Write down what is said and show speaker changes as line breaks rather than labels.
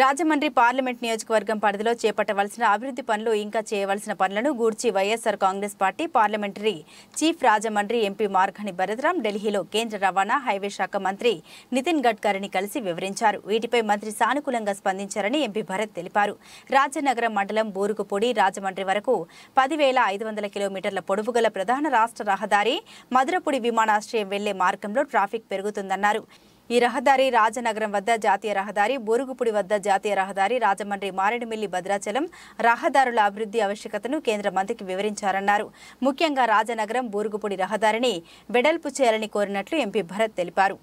Rajahmundry parliament నియోజకవర్గం పరిధిలో చేపట్టవలసిన అభివృద్ధి పనులు ఇంకా చేయవలసిన పనులను గూర్చి YSR Congress party parliamentary chief Rajahmundry MP Margani Bharatram ఢిల్లీలో కేంద్ర రవాణా హైవే శాఖ మంత్రి నితిన్ గడ్కరీని కలిసి వివరించారు వీటిపై మంత్రి సానుకూలంగా స్పందించారని ఎంపీ భరత్ తెలిపారు రాజనగరం మండలం బూరుగుపూడి రాజమండ్రి వరకు పదివేల ఐదు వందల కిలోమీటర్ల పొడవు ప్రధాన రాష్ట్ర రహదారి మధురపూడి విమానాశ్రయం వెళ్లే మార్గంలో ట్రాఫిక్ పెరుగుతుందన్నారు ఈ రహదారి రాజనగరం వద్ద జాతీయ రహదారి బోరుగుపుడి వద్ద జాతీయ రహదారి రాజమండ్రి మారేడుమిల్లి భద్రాచలం రహదారుల అభివృద్ధి ఆవశ్యకతను కేంద్ర మంత్రికి వివరించారన్నారు ముఖ్యంగా రాజనగరం బోరుగుపుడి రహదారిని వెడల్పు చేయాలని కోరినట్లు
ఎంపీ భరత్ తెలిపారు